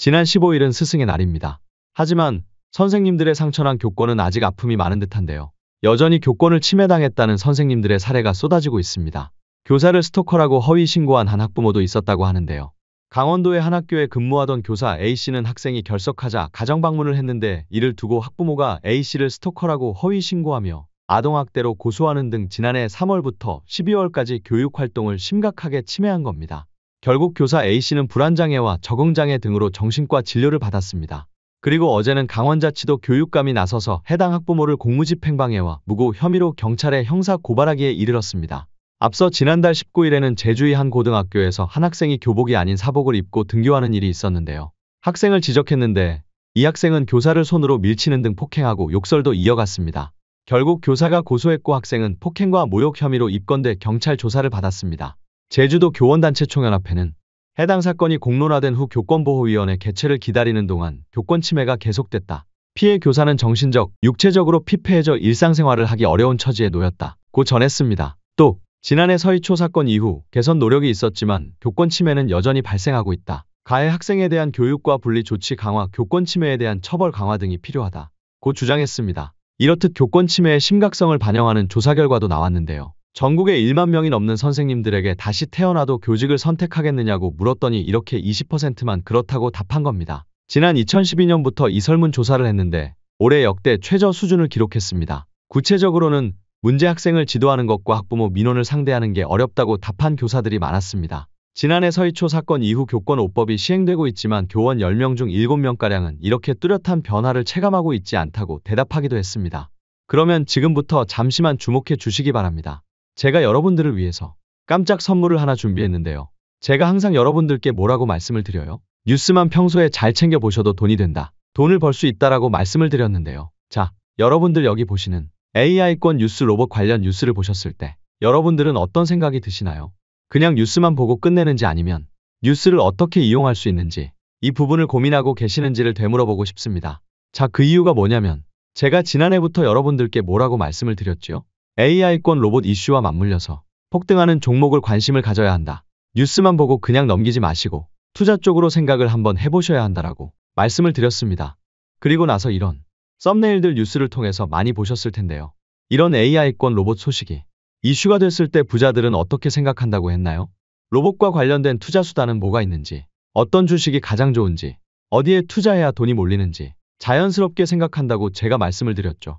지난 15일은 스승의 날입니다. 하지만 선생님들의 상처난 교권은 아직 아픔이 많은 듯한데요. 여전히 교권을 침해당했다는 선생님들의 사례가 쏟아지고 있습니다. 교사를 스토커라고 허위 신고한 한 학부모도 있었다고 하는데요. 강원도의 한 학교에 근무하던 교사 A씨는 학생이 결석하자 가정 방문을 했는데 이를 두고 학부모가 A씨를 스토커라고 허위 신고하며 아동학대로 고소하는 등 지난해 3월부터 12월까지 교육활동을 심각하게 침해한 겁니다. 결국 교사 A씨는 불안장애와 적응장애 등으로 정신과 진료를 받았습니다. 그리고 어제는 강원자치도 교육감이 나서서 해당 학부모를 공무집행방해와 무고 혐의로 경찰에 형사 고발하기에 이르렀습니다. 앞서 지난달 19일에는 제주의 한 고등학교에서 한 학생이 교복이 아닌 사복을 입고 등교하는 일이 있었는데요. 학생을 지적했는데 이 학생은 교사를 손으로 밀치는 등 폭행하고 욕설도 이어갔습니다. 결국 교사가 고소했고 학생은 폭행과 모욕 혐의로 입건돼 경찰 조사를 받았습니다. 제주도 교원단체총연합회는 해당 사건이 공론화된 후 교권보호위원회 개최를 기다리는 동안 교권 침해가 계속됐다. 피해 교사는 정신적, 육체적으로 피폐해져 일상생활을 하기 어려운 처지에 놓였다. 고 전했습니다. 또 지난해 서희초 사건 이후 개선 노력이 있었지만 교권 침해는 여전히 발생하고 있다. 가해 학생에 대한 교육과 분리 조치 강화, 교권 침해에 대한 처벌 강화 등이 필요하다. 고 주장했습니다. 이렇듯 교권 침해의 심각성을 반영하는 조사 결과도 나왔는데요. 전국에 1만 명이 넘는 선생님들에게 다시 태어나도 교직을 선택하겠느냐고 물었더니 이렇게 20%만 그렇다고 답한 겁니다. 지난 2012년부터 이 설문조사를 했는데 올해 역대 최저 수준을 기록했습니다. 구체적으로는 문제 학생을 지도하는 것과 학부모 민원을 상대하는 게 어렵다고 답한 교사들이 많았습니다. 지난해 서희초 사건 이후 교권 5법이 시행되고 있지만 교원 10명 중 7명가량은 이렇게 뚜렷한 변화를 체감하고 있지 않다고 대답하기도 했습니다. 그러면 지금부터 잠시만 주목해 주시기 바랍니다. 제가 여러분들을 위해서 깜짝 선물을 하나 준비했는데요. 제가 항상 여러분들께 뭐라고 말씀을 드려요? 뉴스만 평소에 잘 챙겨보셔도 돈이 된다. 돈을 벌 수 있다라고 말씀을 드렸는데요. 자, 여러분들 여기 보시는 AI권 뉴스 로봇 관련 뉴스를 보셨을 때 여러분들은 어떤 생각이 드시나요? 그냥 뉴스만 보고 끝내는지 아니면 뉴스를 어떻게 이용할 수 있는지 이 부분을 고민하고 계시는지를 되물어보고 싶습니다. 자, 그 이유가 뭐냐면 제가 지난해부터 여러분들께 뭐라고 말씀을 드렸지요? AI권 로봇 이슈와 맞물려서 폭등하는 종목을 관심을 가져야 한다. 뉴스만 보고 그냥 넘기지 마시고 투자 쪽으로 생각을 한번 해보셔야 한다라고 말씀을 드렸습니다. 그리고 나서 이런 썸네일들 뉴스를 통해서 많이 보셨을 텐데요. 이런 AI권 로봇 소식이 이슈가 됐을 때 부자들은 어떻게 생각한다고 했나요? 로봇과 관련된 투자 수단은 뭐가 있는지, 어떤 주식이 가장 좋은지, 어디에 투자해야 돈이 몰리는지 자연스럽게 생각한다고 제가 말씀을 드렸죠.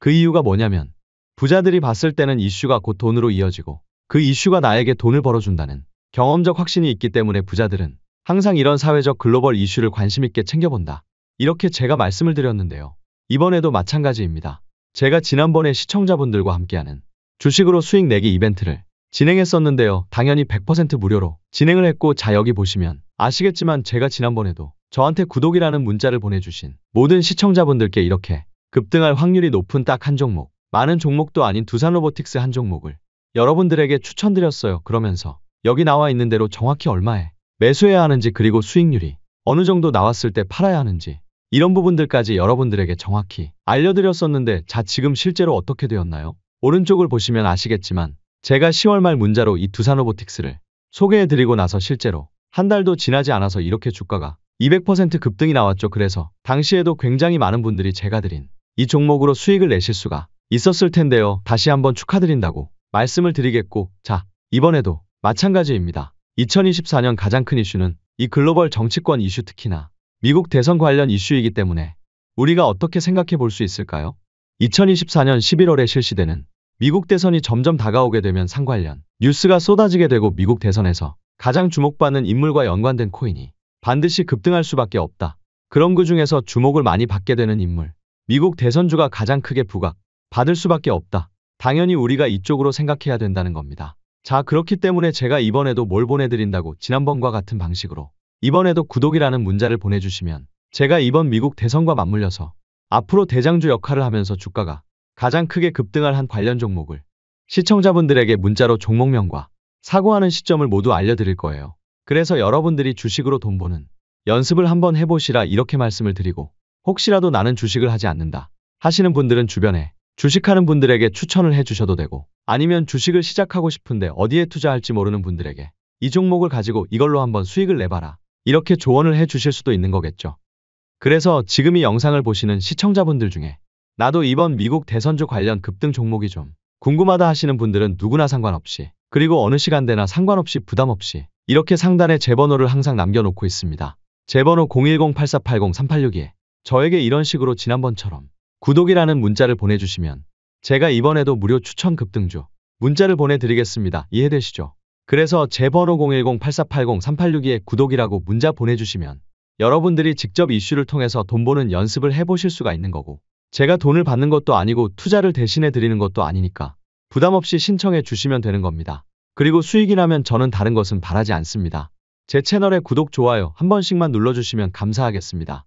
그 이유가 뭐냐면 부자들이 봤을 때는 이슈가 곧 돈으로 이어지고 그 이슈가 나에게 돈을 벌어준다는 경험적 확신이 있기 때문에 부자들은 항상 이런 사회적 글로벌 이슈를 관심있게 챙겨본다. 이렇게 제가 말씀을 드렸는데요. 이번에도 마찬가지입니다. 제가 지난번에 시청자분들과 함께하는 주식으로 수익 내기 이벤트를 진행했었는데요. 당연히 100% 무료로 진행을 했고 자 여기 보시면 아시겠지만 제가 지난번에도 저한테 구독이라는 문자를 보내주신 모든 시청자분들께 이렇게 급등할 확률이 높은 딱 한 종목 많은 종목도 아닌 두산 로보틱스 한 종목을 여러분들에게 추천드렸어요. 그러면서 여기 나와 있는 대로 정확히 얼마에 매수해야 하는지 그리고 수익률이 어느 정도 나왔을 때 팔아야 하는지 이런 부분들까지 여러분들에게 정확히 알려드렸었는데 자 지금 실제로 어떻게 되었나요? 오른쪽을 보시면 아시겠지만 제가 10월 말 문자로 이 두산 로보틱스를 소개해드리고 나서 실제로 한 달도 지나지 않아서 이렇게 주가가 200% 급등이 나왔죠. 그래서 당시에도 굉장히 많은 분들이 제가 드린 이 종목으로 수익을 내실 수가 있었을 텐데요. 다시 한번 축하드린다고 말씀을 드리겠고 자 이번에도 마찬가지입니다. 2024년 가장 큰 이슈는 이 글로벌 정치권 이슈 특히나 미국 대선 관련 이슈이기 때문에 우리가 어떻게 생각해 볼 수 있을까요? 2024년 11월에 실시되는 미국 대선이 점점 다가오게 되면 상관련 뉴스가 쏟아지게 되고 미국 대선에서 가장 주목받는 인물과 연관된 코인이 반드시 급등할 수밖에 없다. 그럼 그 중에서 주목을 많이 받게 되는 인물, 미국 대선주가 가장 크게 부각, 받을 수밖에 없다. 당연히 우리가 이쪽으로 생각해야 된다는 겁니다. 자 그렇기 때문에 제가 이번에도 뭘 보내드린다고 지난번과 같은 방식으로 이번에도 구독이라는 문자를 보내주시면 제가 이번 미국 대선과 맞물려서 앞으로 대장주 역할을 하면서 주가가 가장 크게 급등을한 관련 종목을 시청자분들에게 문자로 종목명과 사고하는 시점을 모두 알려드릴 거예요. 그래서 여러분들이 주식으로 돈 버는 연습을 한번 해보시라 이렇게 말씀을 드리고 혹시라도 나는 주식을 하지 않는다 하시는 분들은 주변에 주식하는 분들에게 추천을 해주셔도 되고 아니면 주식을 시작하고 싶은데 어디에 투자할지 모르는 분들에게 이 종목을 가지고 이걸로 한번 수익을 내봐라 이렇게 조언을 해주실 수도 있는 거겠죠. 그래서 지금 이 영상을 보시는 시청자분들 중에 나도 이번 미국 대선주 관련 급등 종목이 좀 궁금하다 하시는 분들은 누구나 상관없이 그리고 어느 시간대나 상관없이 부담없이 이렇게 상단에 제 번호를 항상 남겨놓고 있습니다. 제 번호 010-8480-3862에 저에게 이런 식으로 지난번처럼 구독이라는 문자를 보내주시면 제가 이번에도 무료 추천 급등주 문자를 보내드리겠습니다. 이해되시죠? 그래서 제번호 010-8480-3862에 구독이라고 문자 보내주시면 여러분들이 직접 이슈를 통해서 돈 버는 연습을 해보실 수가 있는 거고 제가 돈을 받는 것도 아니고 투자를 대신해 드리는 것도 아니니까 부담 없이 신청해 주시면 되는 겁니다. 그리고 수익이라면 저는 다른 것은 바라지 않습니다. 제 채널에 구독, 좋아요 한 번씩만 눌러주시면 감사하겠습니다.